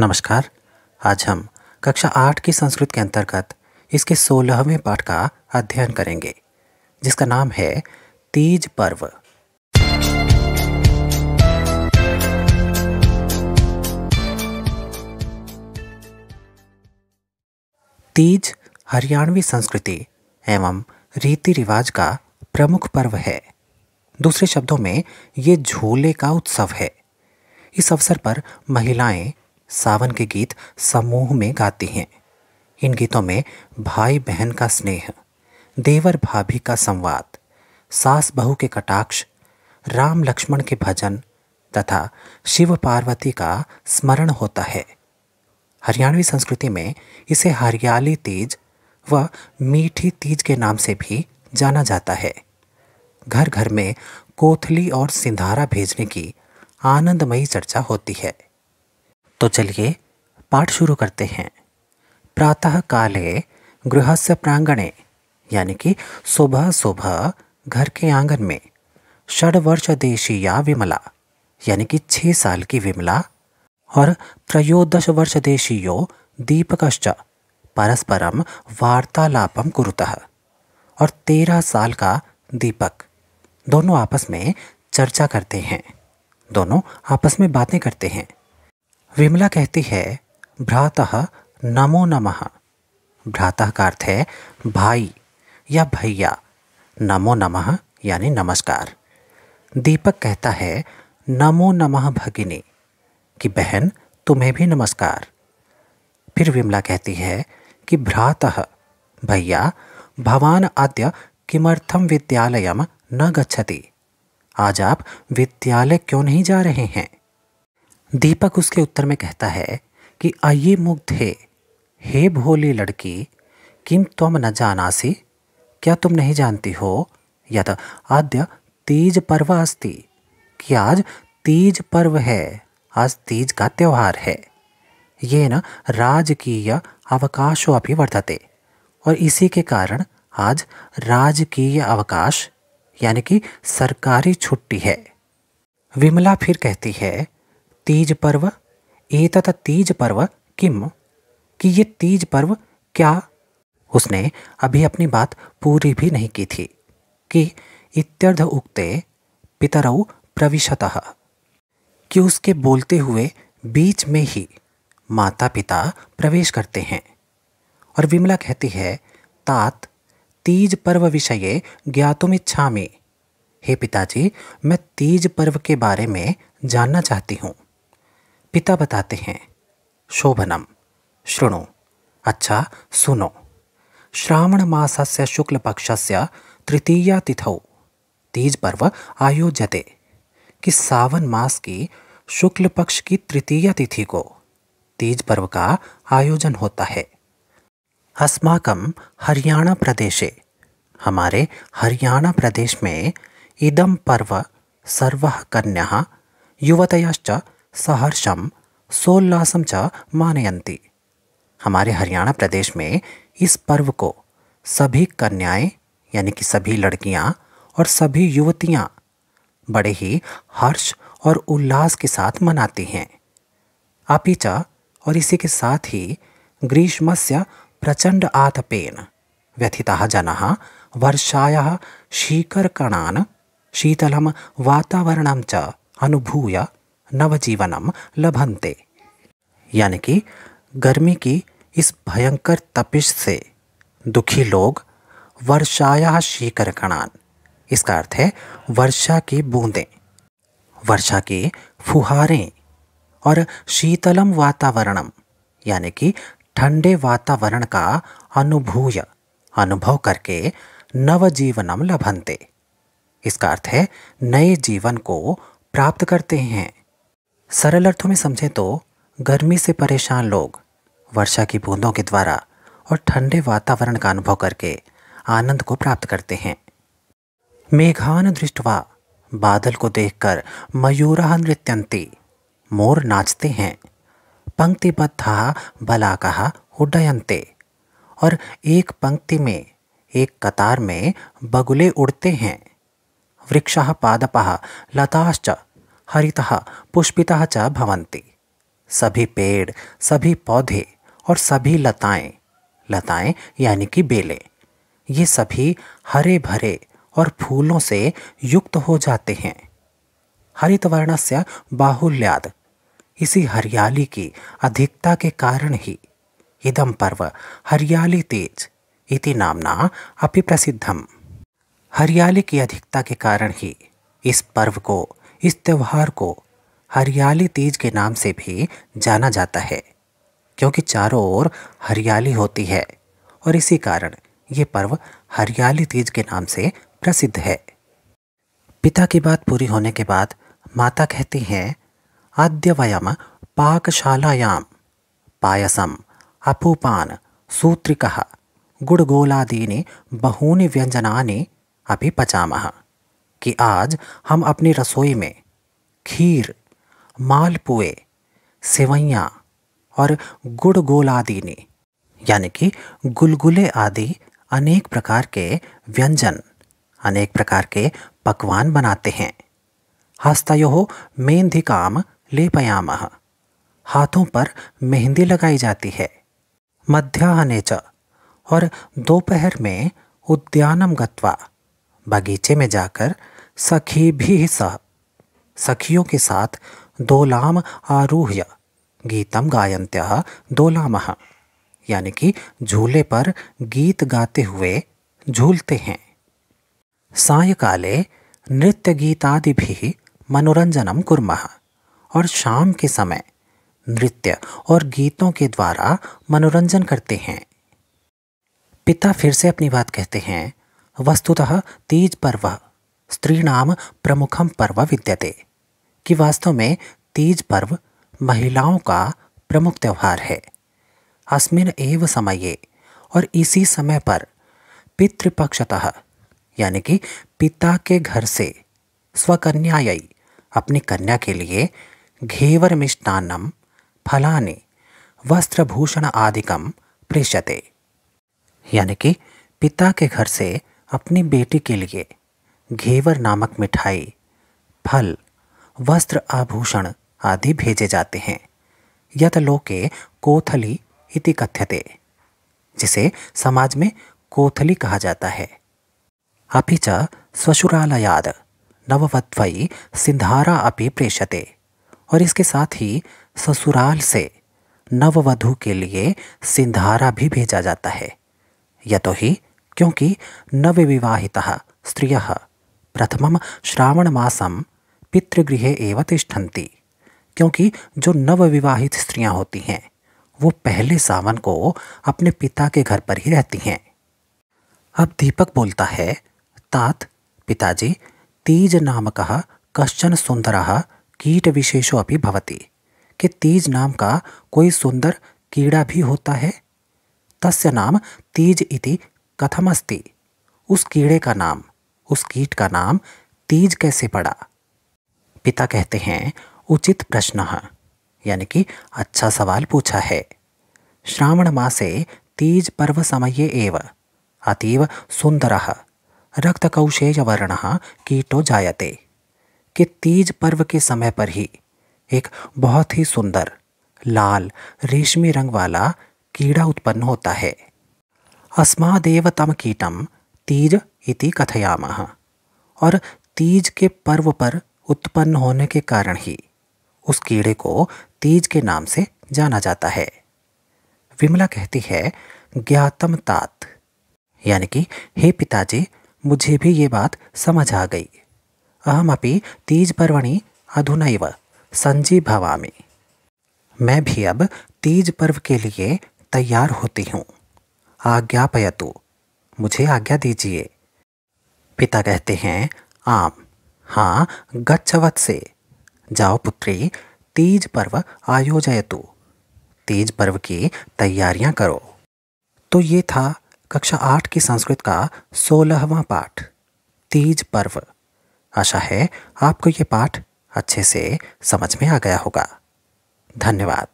नमस्कार आज हम कक्षा आठ की संस्कृत के अंतर्गत इसके सोलहवें पाठ का अध्ययन करेंगे जिसका नाम है तीज पर्व तीज हरियाणवी संस्कृति एवं रीति रिवाज का प्रमुख पर्व है दूसरे शब्दों में ये झूले का उत्सव है इस अवसर पर महिलाएं सावन के गीत समूह में गाती हैं इन गीतों में भाई बहन का स्नेह देवर भाभी का संवाद सास बहू के कटाक्ष राम लक्ष्मण के भजन तथा शिव पार्वती का स्मरण होता है हरियाणवी संस्कृति में इसे हरियाली तीज व मीठी तीज के नाम से भी जाना जाता है घर घर में कोथली और सिंधारा भेजने की आनंदमयी चर्चा होती है तो चलिए पाठ शुरू करते हैं प्रातः काले गृह से प्रांगणे यानी कि सुबह सुबह घर के आंगन में षड वर्ष देशीया विमला यानी कि छह साल की विमला और त्रयोदश वर्ष देशीयो दीपकश्च परस्परम वार्तालापम कुरुतः और तेरह साल का दीपक दोनों आपस में चर्चा करते हैं दोनों आपस में बातें करते हैं विमला कहती है भ्रातः नमो नमः भ्रातः का अर्थ है भाई या भैया नमो नमः यानी नमस्कार दीपक कहता है नमो नमः भगिनी कि बहन तुम्हें भी नमस्कार फिर विमला कहती है कि भ्रातः भैया भवान अद्य किमर्थम विद्यालय न गच्छति आज आप विद्यालय क्यों नहीं जा रहे हैं दीपक उसके उत्तर में कहता है कि आइये मुग्ध हे भोली लड़की किम तुम न जानासी क्या तुम नहीं जानती हो यद तो आद्य तीज पर्व अस्ति कि आज तीज पर्व है आज तीज का त्यौहार है ये न राजकीय अवकाशो अभी वर्तते और इसी के कारण आज राजकीय अवकाश यानी कि सरकारी छुट्टी है विमला फिर कहती है तीज पर्व एतत तीज पर्व किम कि ये तीज पर्व क्या उसने अभी अपनी बात पूरी भी नहीं की थी कि इत्यर्ध उक्ते पितरऊ प्रविशतः कि उसके बोलते हुए बीच में ही माता पिता प्रवेश करते हैं और विमला कहती है तात तीज पर्व विषय ज्ञातुम इच्छा में हे पिताजी मैं तीज पर्व के बारे में जानना चाहती हूँ पिता बताते हैं शोभनम शृणु अच्छा सुनो श्रावण से शुक्ल से तृतीया तिथौ तीज पर्व आयोजते कि सावन मास की शुक्ल पक्ष की तृतीय तिथि को तीज पर्व का आयोजन होता है अस्माकम हरियाणा प्रदेशे हमारे हरियाणा प्रदेश में इदम पर्व सर्व कन्या युवतयाश्च सहर्षम सोल्लासम च मानयंती हमारे हरियाणा प्रदेश में इस पर्व को सभी कन्याएं यानी कि सभी लड़कियां और सभी युवतियां बड़े ही हर्ष और उल्लास के साथ मनाती हैं आपीचा और इसी के साथ ही ग्रीष्मस्य प्रचंड आतपेन व्यथिता वर्षाया शीकर कणान शीतलम वातावरण च अनुभूय नवजीवनम लभंते यानी कि गर्मी की इस भयंकर तपिश से दुखी लोग वर्षाया शीकर कणान इसका अर्थ है वर्षा की बूंदें वर्षा के फुहारें और शीतलम वातावरणम यानी कि ठंडे वातावरण का अनुभूय अनुभव करके नवजीवनम लभनते इसका अर्थ है नए जीवन को प्राप्त करते हैं सरल अर्थों में समझें तो गर्मी से परेशान लोग वर्षा की बूंदों के द्वारा और ठंडे वातावरण का अनुभव करके आनंद को प्राप्त करते हैं मेघान दृष्टवा बादल को देखकर मयूरा नृत्यंती मोर नाचते हैं पंक्तिबद्धा बला कहा उडयंते और एक पंक्ति में एक कतार में बगुले उड़ते हैं वृक्षा पादपा लताश्च हरिता पुष्पिता च सभी पेड़ सभी पौधे और सभी लताएं लताएं यानी कि बेले ये सभी हरे भरे और फूलों से युक्त हो जाते हैं हरितवर्ण से बाहुल्याद इसी हरियाली की अधिकता के कारण ही इदम पर्व हरियाली तेज इति नामना प्रसिद्धम हरियाली की अधिकता के कारण ही इस पर्व को इस त्यौहार को हरियाली तीज के नाम से भी जाना जाता है क्योंकि चारों ओर हरियाली होती है और इसी कारण ये पर्व हरियाली तीज के नाम से प्रसिद्ध है पिता की बात पूरी होने के बाद माता कहती हैं आद्य वयम पाकशालायाम पायसम अपूपान सूत्रिक गुड़गोलादीनी बहूनी व्यंजना अभी पचा कि आज हम अपनी रसोई में खीर मालपुए सेवैयाँ और गुड़ गोल आदि ने यानी कि गुलगुले आदि अनेक प्रकार के व्यंजन अनेक प्रकार के पकवान बनाते हैं हस्तयो ले लेपयाम हाथों पर मेहंदी लगाई जाती है मध्याहने च और दोपहर में उद्यानम गत्वा बगीचे में जाकर सखी भी सह सखियों के साथ दोलाम आरूह्य गीतम गायंत्य दोलाम यानी कि झूले पर गीत गाते हुए झूलते हैं सायकाले नृत्य गीतादि भी मनोरंजनम कुर्म और शाम के समय नृत्य और गीतों के द्वारा मनोरंजन करते हैं पिता फिर से अपनी बात कहते हैं वस्तुतः तीज पर्व स्त्रीणाम प्रमुखम पर्व विद्यते कि वास्तव में तीज पर्व महिलाओं का प्रमुख त्यौहार है अस्मिन एव समये और इसी समय पर पितृपक्षतः यानी कि पिता के घर से स्वकन्यायी अपनी कन्या के लिए घेवर मिष्टान्नम फलाने वस्त्रभूषण आदिकम प्रेषते यानी कि पिता के घर से अपनी बेटी के लिए घेवर नामक मिठाई फल वस्त्र आभूषण आदि भेजे जाते हैं यत लोके कोथली इति कथ्यते जिसे समाज में कोथली कहा जाता है अभी च स्वशुरालयाद नववत्वयी सिंधारा अपि प्रेषते और इसके साथ ही ससुराल से नववधु के लिए सिंधारा भी भेजा जाता है यतो ही क्योंकि नवविवाहिता स्त्रिय श्रावण मास पितृगृह एवं तिष्ठन्ति क्योंकि जो नवविवाहित स्त्रियां होती हैं वो पहले सावन को अपने पिता के घर पर ही रहती हैं अब दीपक बोलता है तात पिताजी तीज नामक कश्चन सुंदर कीट विशेषो अभी भवती कि तीज नाम का कोई सुंदर कीड़ा भी होता है तस्य नाम तीज इति कथमस्ति उस कीड़े का नाम उस कीट का नाम तीज कैसे पड़ा पिता कहते हैं उचित प्रश्न यानी कि अच्छा सवाल पूछा है श्रावण मासे तीज पर्व समय एव अतीव सुंदर वर्ण कीटो जायते कि तीज पर्व के समय पर ही एक बहुत ही सुंदर लाल रेशमी रंग वाला कीड़ा उत्पन्न होता है अस्मादेव तम कीटम तीज इति कथयामः और तीज के पर्व पर उत्पन्न होने के कारण ही उस कीड़े को तीज के नाम से जाना जाता है विमला कहती है ज्ञातम तात यानी कि हे पिताजी मुझे भी ये बात समझ आ गई अहम अपनी तीज पर्वणि अधुनैव संजी भवामी मैं भी अब तीज पर्व के लिए तैयार होती हूँ आज्ञापयतु मुझे आज्ञा दीजिए पिता कहते हैं आम हाँ गच्छवत से जाओ पुत्री तीज पर्व आयोजय तू तीज पर्व की तैयारियां करो तो ये था कक्षा आठ की संस्कृत का सोलहवां पाठ तीज पर्व आशा है आपको ये पाठ अच्छे से समझ में आ गया होगा धन्यवाद